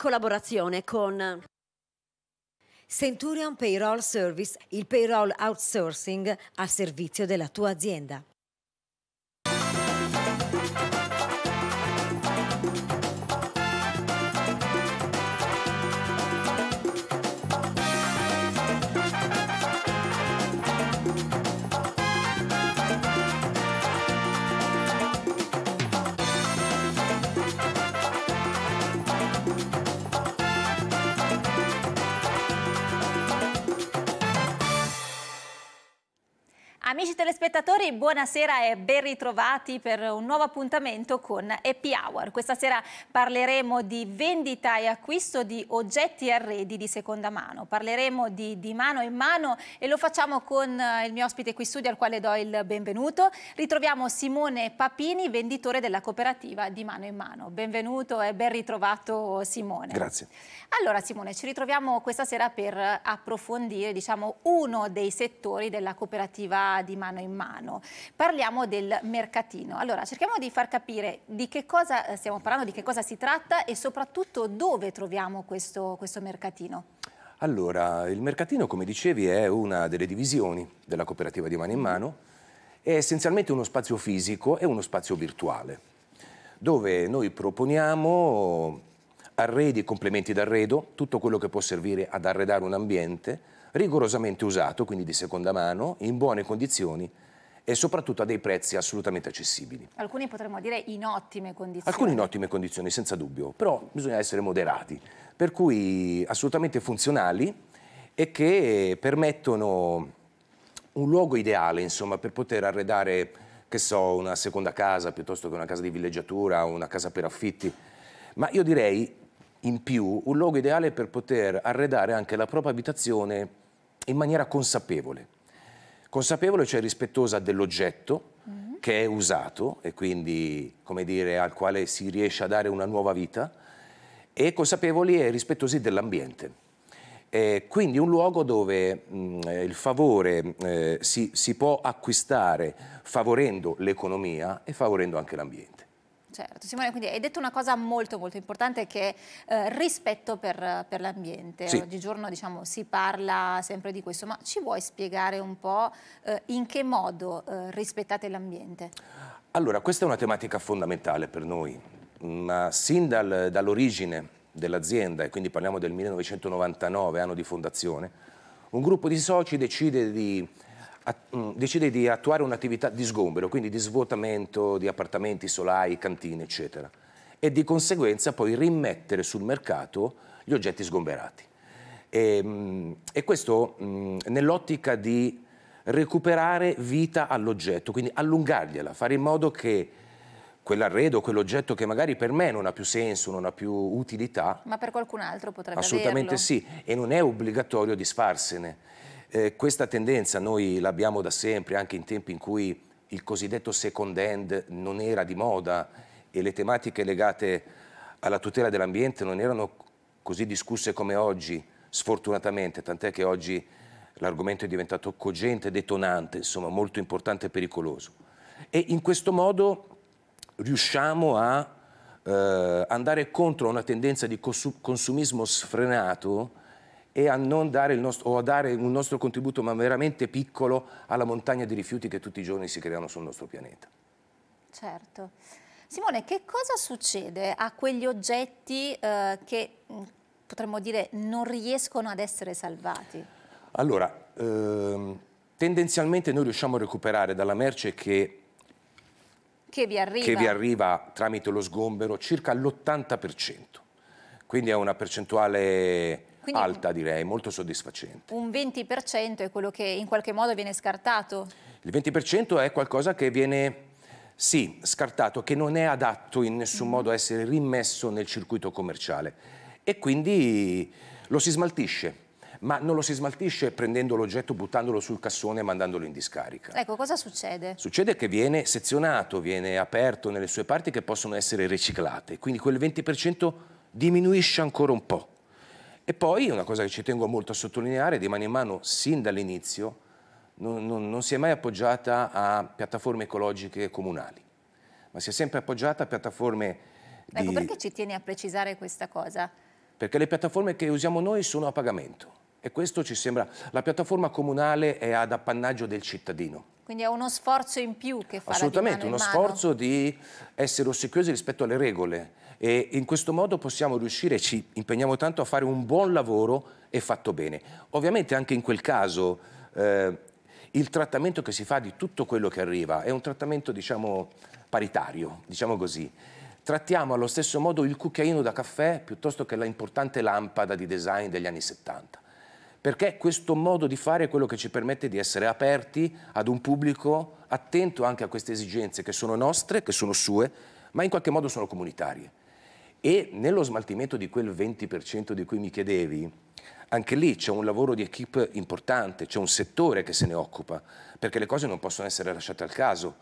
collaborazione con Centurion Payroll Service, il payroll outsourcing al servizio della tua azienda. Amici telespettatori, buonasera e ben ritrovati per un nuovo appuntamento con Happy Hour. Questa sera parleremo di vendita e acquisto di oggetti e arredi di seconda mano. Parleremo di, di mano in mano e lo facciamo con eh, il mio ospite qui studio al quale do il benvenuto. Ritroviamo Simone Papini, venditore della cooperativa di mano in mano. Benvenuto e ben ritrovato Simone. Grazie. Allora Simone, ci ritroviamo questa sera per approfondire diciamo, uno dei settori della cooperativa di mano in mano. Parliamo del mercatino. Allora, cerchiamo di far capire di che cosa eh, stiamo parlando, di che cosa si tratta e soprattutto dove troviamo questo, questo mercatino. Allora, il mercatino, come dicevi, è una delle divisioni della cooperativa di mano in mm-hmm. mano, è essenzialmente uno spazio fisico e uno spazio virtuale, dove noi proponiamo arredi e complementi d'arredo, tutto quello che può servire ad arredare un ambiente, rigorosamente usato, quindi di seconda mano, in buone condizioni e soprattutto a dei prezzi assolutamente accessibili. Alcuni potremmo dire in ottime condizioni. Alcuni in ottime condizioni, senza dubbio, però bisogna essere moderati, per cui assolutamente funzionali e che permettono un luogo ideale, insomma, per poter arredare, che so, una seconda casa piuttosto che una casa di villeggiatura, una casa per affitti. Ma io direi in più un luogo ideale per poter arredare anche la propria abitazione in maniera consapevole. Consapevole, cioè rispettosa dell'oggetto mm-hmm. che è usato e quindi, come dire, al quale si riesce a dare una nuova vita, e consapevoli e rispettosi dell'ambiente. Eh, quindi un luogo dove mh, mm, il favore eh, si, si può acquistare favorendo l'economia e favorendo anche l'ambiente. Certo, Simone, quindi hai detto una cosa molto molto importante che eh, rispetto per, per l'ambiente. Sì. Oggigiorno diciamo, si parla sempre di questo, ma ci vuoi spiegare un po' eh, in che modo eh, rispettate l'ambiente? Allora, questa è una tematica fondamentale per noi, ma sin dal, dall'origine dell'azienda, e quindi parliamo del 1999, anno di fondazione, un gruppo di soci decide di Mm, decide di attuare un'attività di sgombero, quindi di svuotamento di appartamenti, solai, cantine, eccetera, e di conseguenza poi rimettere sul mercato gli oggetti sgomberati. E, ehm, e questo mm, nell'ottica di recuperare vita all'oggetto, quindi allungargliela, fare in modo che quell'arredo, quell'oggetto che magari per me non ha più senso, non ha più utilità. Ma per qualcun altro potrebbe Assolutamente averlo. sì, e non è obbligatorio disfarsene. Eh, questa tendenza noi l'abbiamo da sempre, anche in tempi in cui il cosiddetto second hand non era di moda e le tematiche legate alla tutela dell'ambiente non erano così discusse come oggi, sfortunatamente, tant'è che oggi l'argomento è diventato cogente, detonante, insomma molto importante e pericoloso. E in questo modo riusciamo a eh, andare contro una tendenza di consumismo sfrenato e a non dare, il nostro, o a dare un nostro contributo, ma veramente piccolo, alla montagna di rifiuti che tutti i giorni si creano sul nostro pianeta. Certo. Simone, che cosa succede a quegli oggetti eh, che mm, potremmo dire non riescono ad essere salvati? Allora, ehm, tendenzialmente noi riusciamo a recuperare dalla merce che, che, vi, arriva. che vi arriva tramite lo sgombero circa l'80%, quindi è una percentuale quindi alta direi, molto soddisfacente. Un 20% è quello che in qualche modo viene scartato? Il 20% è qualcosa che viene sì, scartato, che non è adatto in nessun mm. modo a essere rimesso nel circuito commerciale e quindi lo si smaltisce. Ma non lo si smaltisce prendendo l'oggetto, buttandolo sul cassone e mandandolo in discarica. Ecco, cosa succede? Succede che viene sezionato, viene aperto nelle sue parti che possono essere riciclate. Quindi quel 20% diminuisce ancora un po'. E poi una cosa che ci tengo molto a sottolineare, di mano in mano sin dall'inizio, non, non, non si è mai appoggiata a piattaforme ecologiche comunali, ma si è sempre appoggiata a piattaforme ecco, di... Ecco, perché ci tieni a precisare questa cosa? Perché le piattaforme che usiamo noi sono a pagamento e questo ci sembra... La piattaforma comunale è ad appannaggio del cittadino. Quindi è uno sforzo in più che fa Assolutamente, uno sforzo di essere ossequiosi rispetto alle regole, e in questo modo possiamo riuscire, ci impegniamo tanto a fare un buon lavoro e fatto bene. Ovviamente anche in quel caso eh, il trattamento che si fa di tutto quello che arriva è un trattamento diciamo paritario, diciamo così. Trattiamo allo stesso modo il cucchiaino da caffè piuttosto che l'importante la lampada di design degli anni 70 perché questo modo di fare è quello che ci permette di essere aperti ad un pubblico attento anche a queste esigenze che sono nostre, che sono sue, ma in qualche modo sono comunitarie. E nello smaltimento di quel 20% di cui mi chiedevi, anche lì c'è un lavoro di equip importante, c'è un settore che se ne occupa, perché le cose non possono essere lasciate al caso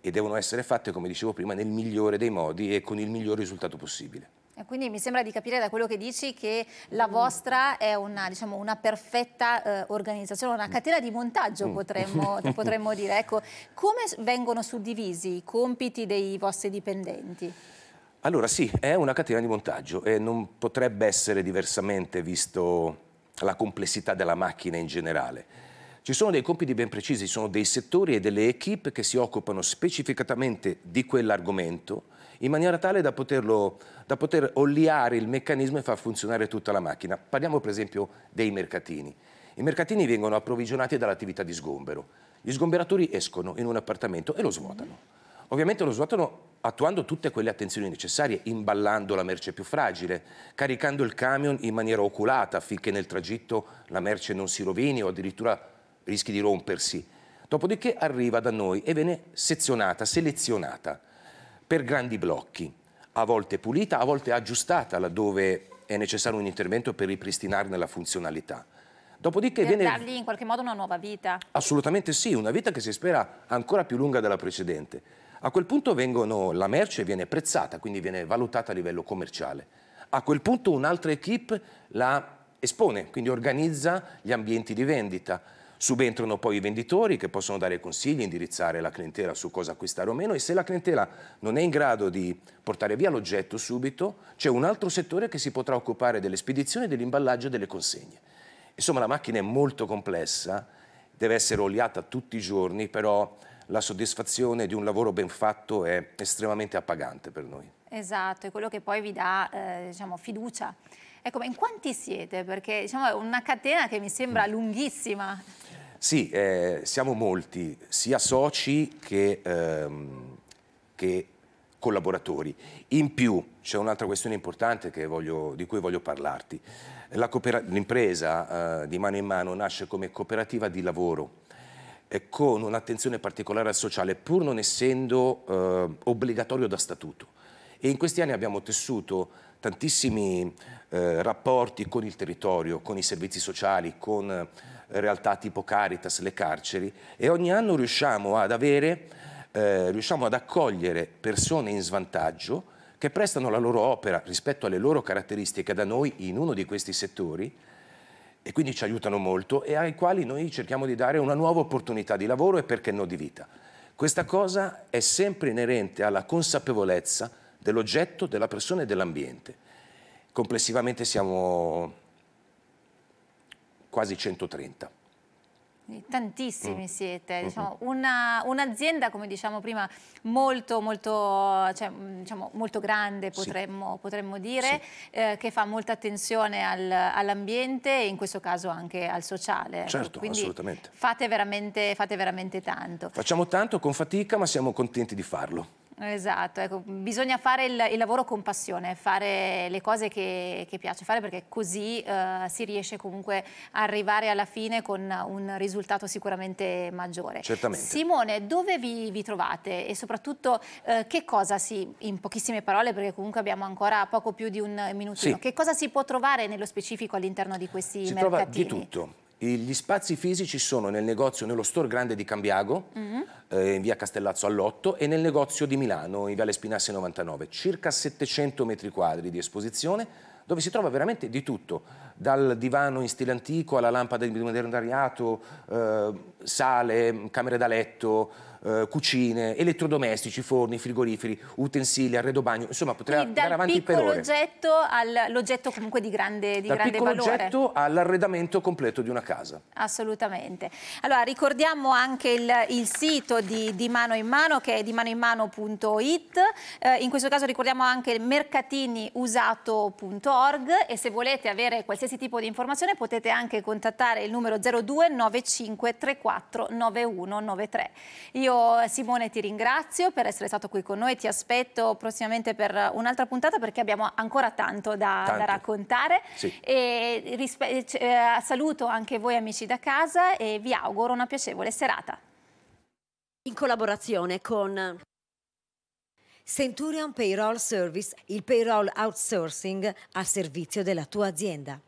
e devono essere fatte, come dicevo prima, nel migliore dei modi e con il miglior risultato possibile. Quindi mi sembra di capire da quello che dici che la vostra è una, diciamo, una perfetta eh, organizzazione, una catena di montaggio mm. potremmo, potremmo dire. Ecco, come vengono suddivisi i compiti dei vostri dipendenti? Allora sì, è una catena di montaggio e non potrebbe essere diversamente visto la complessità della macchina in generale. Ci sono dei compiti ben precisi, ci sono dei settori e delle equip che si occupano specificatamente di quell'argomento in maniera tale da, poterlo, da poter oliare il meccanismo e far funzionare tutta la macchina. Parliamo per esempio dei mercatini. I mercatini vengono approvvigionati dall'attività di sgombero. Gli sgomberatori escono in un appartamento e lo svuotano Ovviamente lo svuotano attuando tutte quelle attenzioni necessarie, imballando la merce più fragile, caricando il camion in maniera oculata affinché nel tragitto la merce non si rovini o addirittura rischi di rompersi. Dopodiché arriva da noi e viene sezionata, selezionata per grandi blocchi, a volte pulita, a volte aggiustata laddove è necessario un intervento per ripristinarne la funzionalità. Dopodiché per viene... dargli in qualche modo una nuova vita? Assolutamente sì, una vita che si spera ancora più lunga della precedente. A quel punto vengono, la merce viene prezzata, quindi viene valutata a livello commerciale. A quel punto un'altra equip la espone, quindi organizza gli ambienti di vendita. Subentrano poi i venditori che possono dare consigli, indirizzare la clientela su cosa acquistare o meno e se la clientela non è in grado di portare via l'oggetto subito, c'è un altro settore che si potrà occupare delle spedizioni, dell'imballaggio e delle consegne. Insomma la macchina è molto complessa, deve essere oliata tutti i giorni, però la soddisfazione di un lavoro ben fatto è estremamente appagante per noi. Esatto, è quello che poi vi dà eh, diciamo, fiducia. Ecco, in quanti siete? Perché diciamo, è una catena che mi sembra mm. lunghissima. Sì, eh, siamo molti, sia soci che, ehm, che collaboratori. In più c'è un'altra questione importante voglio, di cui voglio parlarti. L'impresa eh, di mano in mano nasce come cooperativa di lavoro eh, con un'attenzione particolare al sociale, pur non essendo eh, obbligatorio da statuto. E in questi anni abbiamo tessuto tantissimi eh, rapporti con il territorio, con i servizi sociali, con eh, realtà tipo Caritas, le carceri e ogni anno riusciamo ad avere, eh, riusciamo ad accogliere persone in svantaggio che prestano la loro opera rispetto alle loro caratteristiche da noi in uno di questi settori e quindi ci aiutano molto e ai quali noi cerchiamo di dare una nuova opportunità di lavoro e perché no di vita. Questa cosa è sempre inerente alla consapevolezza dell'oggetto, della persona e dell'ambiente. Complessivamente siamo quasi 130. Tantissimi mm. siete, diciamo, un'azienda un come diciamo prima molto, molto, cioè, mm, diciamo, molto grande potremmo, sì. potremmo dire, sì. eh, che fa molta attenzione al, all'ambiente e in questo caso anche al sociale. Certo, Quindi assolutamente. Fate veramente, fate veramente tanto. Facciamo tanto con fatica ma siamo contenti di farlo. Esatto, ecco, bisogna fare il, il, lavoro con passione, fare le cose che, che piace fare perché così eh, si riesce comunque a arrivare alla fine con un risultato sicuramente maggiore. Certamente. Simone, dove vi, vi trovate e soprattutto eh, che cosa si, in pochissime parole perché comunque abbiamo ancora poco più di un minutino, sì. che cosa si può trovare nello specifico all'interno di questi si mercatini? Si trova di tutto, gli spazi fisici sono nel negozio, nello store grande di Cambiago, mm -hmm. eh, in via Castellazzo all'Otto, e nel negozio di Milano, in viale Spinasse 99, circa 700 metri quadri di esposizione dove si trova veramente di tutto, dal divano in stile antico alla lampada di modernariato, eh, sale, camere da letto, eh, cucine, elettrodomestici, forni, frigoriferi, utensili, arredo bagno, insomma potrei andare avanti per ore. Dal piccolo oggetto all'oggetto comunque di grande, di dal grande valore. Dal piccolo oggetto all'arredamento completo di una casa. Assolutamente. Allora ricordiamo anche il, il sito di, di, Mano in Mano che è dimanoinmano.it, eh, in questo caso ricordiamo anche mercatiniusato.org e se volete avere qualsiasi tipo di informazione potete anche contattare il numero 02 95 34 4 9193. Io Simone ti ringrazio per essere stato qui con noi, ti aspetto prossimamente per un'altra puntata perché abbiamo ancora tanto da, tanto. da raccontare sì. e eh, eh, saluto anche voi amici da casa e vi auguro una piacevole serata. In collaborazione con... Centurion Payroll Service, il payroll outsourcing a servizio della tua azienda.